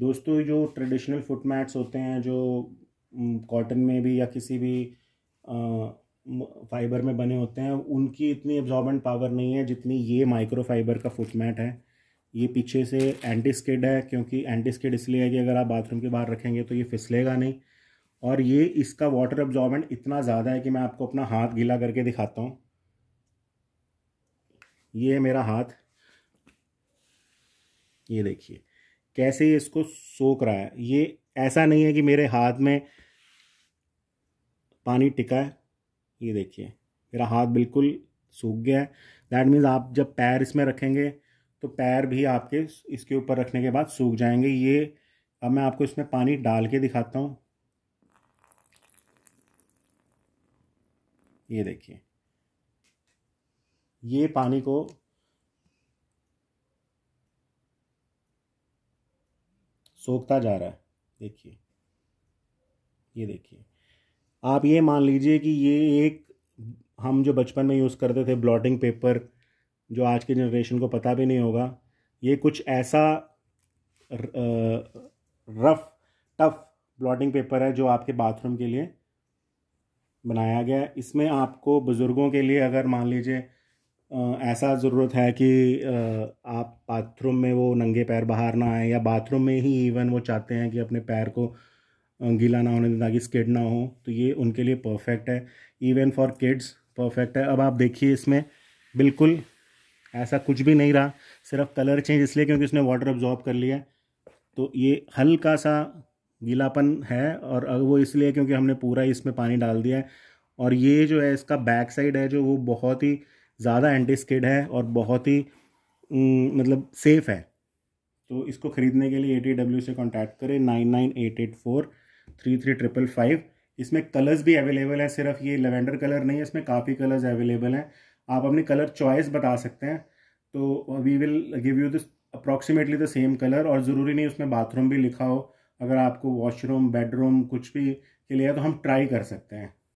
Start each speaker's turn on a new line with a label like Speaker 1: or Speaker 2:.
Speaker 1: दोस्तों जो traditional foot mats होते हैं जो कॉटन में भी या किसी भी फाइबर में बने होते हैं उनकी इतनी एब्जॉर्बेंट पावर नहीं है जितनी ये माइक्रो फाइबर का फुट मैट है ये पीछे से एंटी स्किड है क्योंकि एंटी स्किड इसलिए है कि अगर आप बाथरूम के बाहर रखेंगे तो ये फिसलेगा नहीं और ये इसका वाटर एब्जॉर्बेंट इतना ज़्यादा है कि मैं आपको अपना हाथ गीला करके दिखाता हूँ ये है मेरा हाथ ये देखिए कैसे ये इसको सोख रहा है ये ऐसा नहीं है कि मेरे हाथ में पानी टिका है ये देखिए मेरा हाथ बिल्कुल सूख गया है दैट मीन्स आप जब पैर इसमें रखेंगे तो पैर भी आपके इसके ऊपर रखने के बाद सूख जाएंगे ये अब मैं आपको इसमें पानी डाल के दिखाता हूँ ये देखिए ये पानी को सोखता जा रहा है देखिए ये देखिए आप ये मान लीजिए कि ये एक हम जो बचपन में यूज़ करते थे ब्लॉटिंग पेपर जो आज के जनरेशन को पता भी नहीं होगा ये कुछ ऐसा रफ़ टफ़ ब्लॉटिंग पेपर है जो आपके बाथरूम के लिए बनाया गया है इसमें आपको बुज़ुर्गों के लिए अगर मान लीजिए ऐसा ज़रूरत है कि आप बाथरूम में वो नंगे पैर बाहर ना आए या बाथरूम में ही इवन वो चाहते हैं कि अपने पैर को गीला ना होने दें ताकि स्किड ना हो तो ये उनके लिए परफेक्ट है इवन फॉर किड्स परफेक्ट है अब आप देखिए इसमें बिल्कुल ऐसा कुछ भी नहीं रहा सिर्फ कलर चेंज इसलिए क्योंकि उसने वाटर अब्जॉर्ब कर लिया तो ये हल्का सा गीलापन है और वो इसलिए क्योंकि हमने पूरा इसमें पानी डाल दिया है और ये जो है इसका बैक साइड है जो वो बहुत ही ज़्यादा एंटी स्किड है और बहुत ही मतलब सेफ़ है तो इसको ख़रीदने के लिए ए डब्ल्यू से कॉन्टैक्ट करें nine nine eight eight four three three triple five इसमें कलर्स भी अवेलेबल हैं सिर्फ ये लेवेंडर कलर नहीं है इसमें काफ़ी कलर्स अवेलेबल हैं आप अपनी कलर चॉइस बता सकते हैं तो we will give you this approximately the same colour और ज़रूरी नहीं उसमें बाथरूम भी लिखा हो अगर आपको वॉशरूम बेडरूम कुछ भी के लिए तो हम ट्राई कर सकते हैं